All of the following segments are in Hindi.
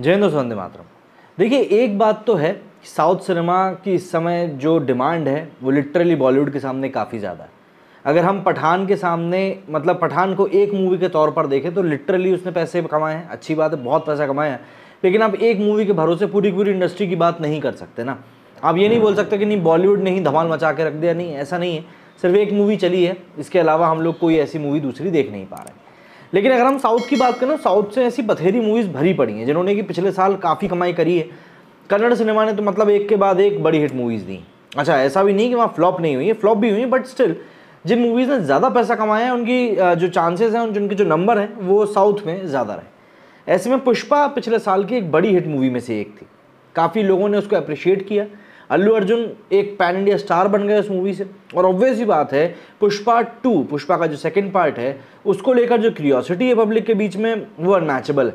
जय हिंद वंदे मातरम देखिए एक बात तो है साउथ सिनेमा की इस समय जो डिमांड है वो लिटरली बॉलीवुड के सामने काफ़ी ज़्यादा है अगर हम पठान के सामने मतलब पठान को एक मूवी के तौर पर देखें तो लिटरली उसने पैसे कमाए हैं अच्छी बात है बहुत पैसा कमाया है लेकिन आप एक मूवी के भरोसे पूरी पूरी इंडस्ट्री की बात नहीं कर सकते ना आप ये नहीं बोल सकते कि नहीं बॉलीवुड ने ही धमाल मचा के रख दिया नहीं ऐसा नहीं है सिर्फ एक मूवी चली है इसके अलावा हम लोग कोई ऐसी मूवी दूसरी देख नहीं पा रहे हैं लेकिन अगर हम साउथ की बात करें साउथ से ऐसी बथेरी मूवीज़ भरी पड़ी हैं जिन्होंने कि पिछले साल काफ़ी कमाई करी है कन्नड़ सिनेमा ने तो मतलब एक के बाद एक बड़ी हिट मूवीज़ दी अच्छा ऐसा भी नहीं कि वहाँ फ्लॉप नहीं हुई है फ्लॉप भी हुई है बट स्टिल जिन मूवीज़ ने ज़्यादा पैसा कमाया है उनकी जो चांसेस हैं उनके जो नंबर हैं वो साउथ में ज़्यादा रहे ऐसे में पुष्पा पिछले साल की एक बड़ी हिट मूवी में से एक थी काफ़ी लोगों ने उसको अप्रिशिएट किया अल्लू अर्जुन एक पैन इंडिया स्टार बन गए उस मूवी से और ऑब्वियस ही बात है पुष्पा टू पुष्पा का जो सेकंड पार्ट है उसको लेकर जो क्यूरियोसिटी है पब्लिक के बीच में वो अनमैचेबल है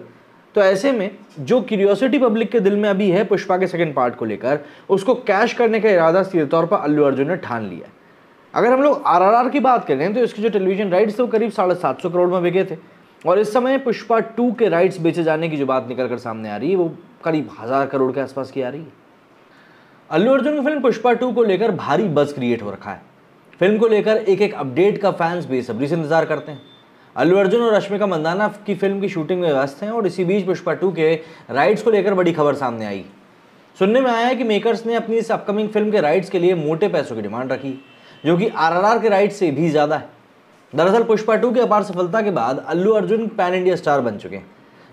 तो ऐसे में जो क्यूरियोसिटी पब्लिक के दिल में अभी है पुष्पा के सेकंड पार्ट को लेकर उसको कैश करने का इरादा सीधे तौर पर अल्लू अर्जुन ने ठान लिया अगर हम लोग आरआरआर की बात करें तो इसकी जो टेलीविजन राइट्स थे वो करीब साढ़े सात सौ करोड़ में बिके थे और इस समय पुष्पा टू के राइट्स बेचे जाने की जो बात निकल कर सामने आ रही है वो करीब हज़ार करोड़ के आसपास की आ रही है अल्लू अर्जुन की फिल्म पुष्पा टू को लेकर भारी बस क्रिएट हो रखा है फिल्म को लेकर एक एक अपडेट का फैंस बेसब्री से इंतजार करते हैं अल्लू अर्जुन और रश्मिका मंदाना की फिल्म की शूटिंग में व्यस्त हैं और इसी बीच पुष्पा टू के राइट्स को लेकर बड़ी खबर सामने आई सुनने में आया है कि मेकर्स ने अपनी इस अपकमिंग फिल्म के राइट्स के लिए मोटे पैसों की डिमांड रखी जो कि आरआरआर के राइट्स से भी ज़्यादा है दरअसल पुष्पा टू की अपार सफलता के बाद Allu Arjun pan India star बन चुके हैं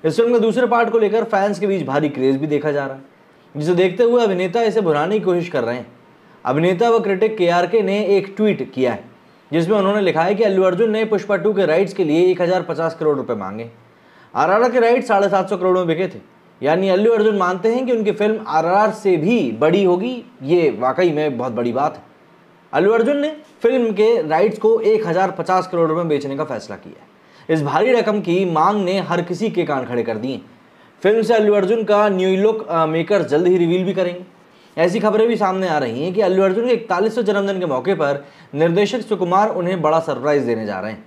इस फिल्म के दूसरे पार्ट को लेकर फैंस के बीच भारी क्रेज भी देखा जा रहा है जिसे देखते हुए अभिनेता इसे भुनाने की कोशिश कर रहे हैं अभिनेता व क्रिटिक के आर के ने एक ट्वीट किया है जिसमें उन्होंने लिखा है कि अल्लू अर्जुन ने पुष्पा टू के राइट्स के लिए एक हजार पचास करोड़ रुपए मांगे आर के राइट साढ़े सात सौ करोड़ में बिके थे यानी अल्लू अर्जुन मानते हैं कि उनकी फिल्म आर से भी बड़ी होगी ये वाकई में बहुत बड़ी बात है अल्लू अर्जुन ने फिल्म के राइट्स को पचास करोड़ रुपए बेचने का फैसला किया है इस भारी रकम की मांग ने हर किसी के कान खड़े कर दिए फिल्म से अल्लू अर्जुन का न्यू लुक मेकर जल्द ही रिवील भी करेंगे ऐसी खबरें भी सामने आ रही हैं कि अल्लू अर्जुन के इकतालीसवें जन्मदिन के मौके पर निर्देशक सुकुमार उन्हें बड़ा सरप्राइज देने जा रहे हैं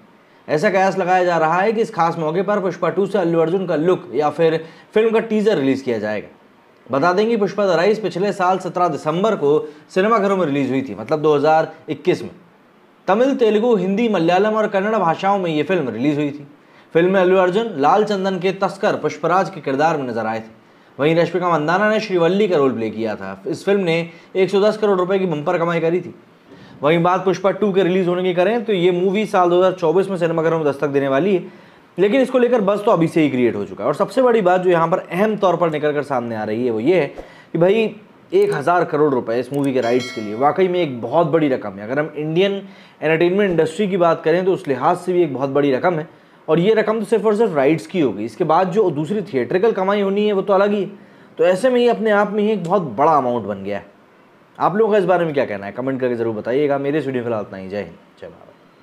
ऐसा कयास लगाया जा रहा है कि इस खास मौके पर पुष्पा टू से अल्लू अर्जुन का लुक या फिर फिल्म का टीजर रिलीज किया जाएगा बता दें कि पुष्पा द राइस पिछले साल 17 दिसंबर को सिनेमाघरों में रिलीज हुई थी मतलब 2021 में तमिल तेलुगु हिंदी मलयालम और कन्नड़ भाषाओं में ये फिल्म रिलीज हुई थी फिल्म में अल्लू अर्जुन लाल चंदन के तस्कर पुष्पराज के किरदार में नजर आए थे वहीं रश्मिका मंदाना ने श्रीवल्ली का रोल प्ले किया था इस फिल्म ने 110 करोड़ रुपए की बम्पर कमाई करी थी वहीं बात पुष्पा टू के रिलीज होने की करें तो ये मूवी साल 2024 में सिनेमाघरों में दस्तक देने वाली है लेकिन इसको लेकर बस तो अभी से ही क्रिएट हो चुका है और सबसे बड़ी बात जो यहाँ पर अहम तौर पर निकल कर सामने आ रही है वो ये है कि भाई एक हज़ार करोड़ रुपए इस मूवी के राइट्स के लिए वाकई में एक बहुत बड़ी रकम है अगर हम इंडियन एंटरटेनमेंट इंडस्ट्री की बात करें तो उस लिहाज से भी एक बहुत बड़ी रकम है और ये रकम तो सिर्फ और सिर्फ राइट्स की होगी इसके बाद जो दूसरी थिएटरिकल कमाई होनी है वो तो अलग ही तो ऐसे में ही अपने आप में ही एक बहुत बड़ा अमाउंट बन गया है आप लोगों का इस बारे में क्या कहना है कमेंट करके ज़रूर बताइएगा मेरे इस वीडियो फिलहाल इतना ही जय हिंद जय भारत